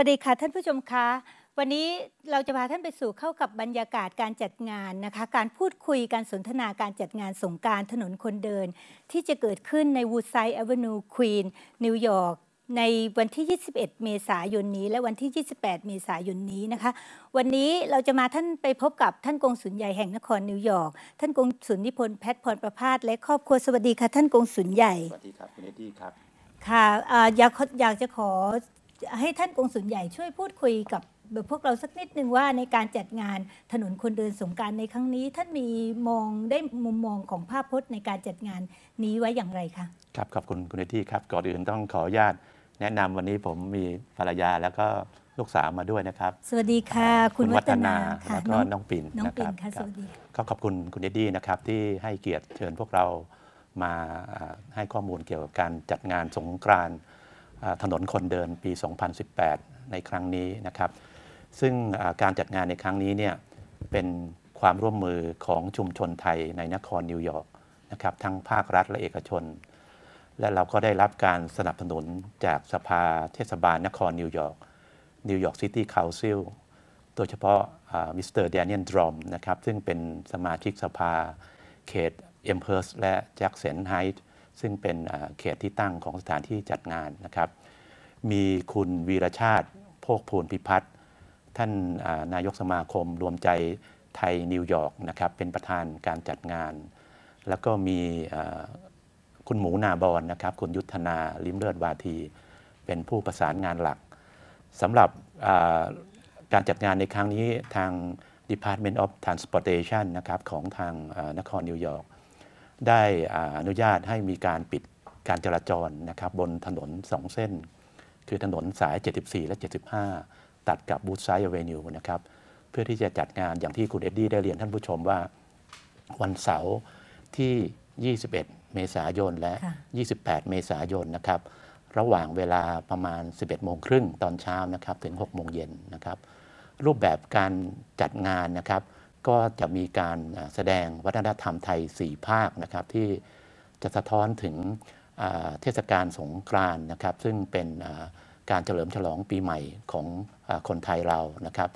วัสดีค่ะท่านผู้ชมคะ วันนี้เราจะพาท่านไปสู่เข้ากับบรรยากาศการจัดงานนะคะการพูดคุยการสนทนาการจัดงานสงการถนนคนเดิน ที่จะเกิดขึ้นในวูดไซด์แอเวนิวควีนนิวยอร์กในวันที่ 21 เมษายนนี้ และวันที่ 28 เมษายนนี้นะคะ วันนี้เราจะมาท่านไปพบกับท่านกงสุลใหญ่แห่งนครนิวยอร์กท่านกงสุลนิพนธ์แพทย์พรประพาสและครอบครัวสวัสดีค่ะท่านกงสุลใหญ่สวัสดีครับคุณเอ็ดดี้ครับค่ะอยากอยากจะขอให้ท่านกงสุลใหญ่ช่วยพูดคุยกับพวกเราสักนิดหนึ่งว่าในการจัดงานถนนคนเดินสงการในครั้งนี้ ท่านมีมองได้มุมมองของภาพพจน์ในการจัดงานนี้ไว้อย่างไรคะครับขอบคุณคุณที่ครับก่อนอื่นต้องขออนุญาตแนะนำวันนี้ผมมีภรรยาแล้วก็ลูกสาวมาด้วยนะครับ สวัสดีค่ะ คุณวัฒนาแล้วก็น้องปิ่นน้องปิ่่นคะสวัสดีก็ขอบคุณคุณเอ็ดดี้นะครับ ที่ให้เกียรติเชิญพวกเรามาให้ข้อมูลเกี่ยวกับการจัดงานสงกรานถนนคนเดินปี 2018 ในครั้งนี้นะครับ ซึ่งการจัดงานในครั้งนี้เนี่ยเป็นความร่วมมือของชุมชนไทยในนครนิวยอร์กนะครับทั้งภาครัฐและเอกชน และเราก็ได้รับการสนับสนุนจากสภาเทศบาลนครนิวยอร์กนิวยอร์กซิตี้คาวซิลโดยเฉพาะมิสเตอร์เดนเนียนดรอมนะครับซึ่งเป็นสมาชิกสภาเขตเอมเพิร์สและแจ็กสันไฮท์ซึ่งเป็นเขตที่ตั้งของสถานที่จัดงานนะครับ มีคุณวีรชาติโพกพูนพิพัฒน์ ท่านนายกสมาคมรวมใจไทยนิวยอร์กนะครับ เป็นประธานการจัดงาน แล้วก็มีคุณหมูนาบอนนะครับ คุณยุทธนาลิมเลิศวาที เป็นผู้ประสานงานหลัก สำหรับการจัดงานในครั้งนี้ทาง Department of Transportation นะครับของทางนครนิวยอร์กได้อนุญาตให้มีการปิดการจราจรนะครับบนถนน 2 เส้น คือถนนสาย 74 และ 75 ตัดกับบูธไซด์เวนิวนะครับ เพื่อที่จะจัดงานอย่างที่คุณเอ็ดดี้ได้เรียนท่านผู้ชมว่าวันเสาร์ที่ 21 เมษายนและ 28 เมษายนนะครับ ระหว่างเวลาประมาณ 11 โมงครึ่งตอนเช้านะครับ ถึง 6 โมงเย็นนะครับ รูปแบบการจัดงานนะครับก็จะมีการแสดงวัฒนธรรมไทย 4 ภาคนะครับที่จะสะท้อนถึงเทศกาลสงกรานต์นะครับ ซึ่งเป็นการเฉลิมฉลองปีใหม่ของคนไทยเรานะครับ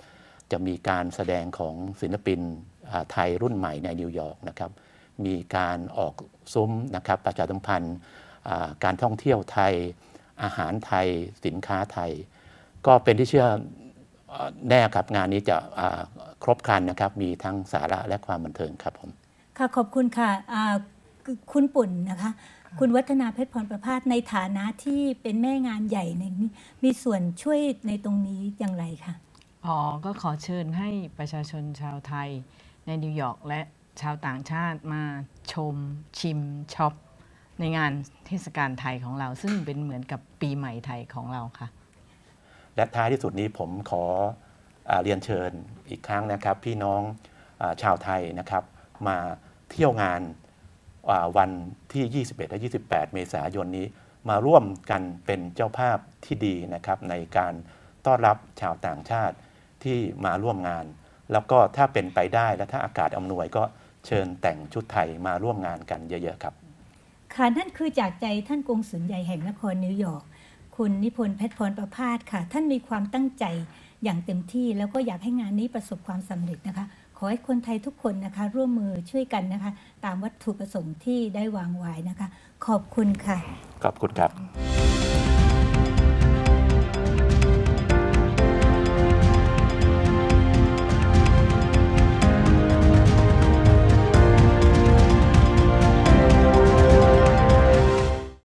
จะมีการแสดงของศิลปินไทยรุ่นใหม่ในนิวยอร์กนะครับ มีการออกซุ้มนะครับประชาสัมพันธ์การท่องเที่ยวไทยอาหารไทยสินค้าไทย ก็เป็นที่เชื่อแน่ครับ งานนี้จะครบครันนะครับมีทั้งสาระและความบันเทิงครับผมค่ะขอบคุณค่ะคุณปุ่นนะคะ คุณวัฒนาเพชรพรประภาสในฐานะที่เป็นแม่งานใหญ่ในนี้ มีส่วนช่วยในตรงนี้อย่างไรคะอ๋อ ก็ขอเชิญให้ประชาชนชาวไทย ในนิวยอร์กและชาวต่างชาติมาชม ชิมช็อปในงานเทศกาลไทยของเราซึ่งเป็นเหมือนกับปีใหม่ไทยของเราค่ะและท้ายที่สุดนี้ผมขออเรียนเชิญอีกครั้งนะครับพี่น้องอชาวไทยนะครับมาเที่ยวงานวันที่ 21และ28 เมษายนนี้มาร่วมกันเป็นเจ้าภาพที่ดีนะครับในการต้อนรับชาวต่างชาติที่มาร่วมงาน แล้วก็ถ้าเป็นไปได้และถ้าอากาศอำนวยก็เชิญแต่งชุดไทยมาร่วมงานกันเยอะๆครับค่ะนั่นคือจากใจท่านกงสุนใหญ่แห่งนครนิวยอร์กคุณ นิพนธ์เพชรพร ประพาสค่ะ ท่านมีความตั้งใจอย่างเต็มที่ แล้วก็อยากให้งานนี้ประสบความสำเร็จนะคะ ขอให้คนไทยทุกคนนะคะ ร่วมมือช่วยกันนะคะ ตามวัตถุประสงค์ที่ได้วางไว้นะคะ ขอบคุณค่ะ ขอบคุณครับ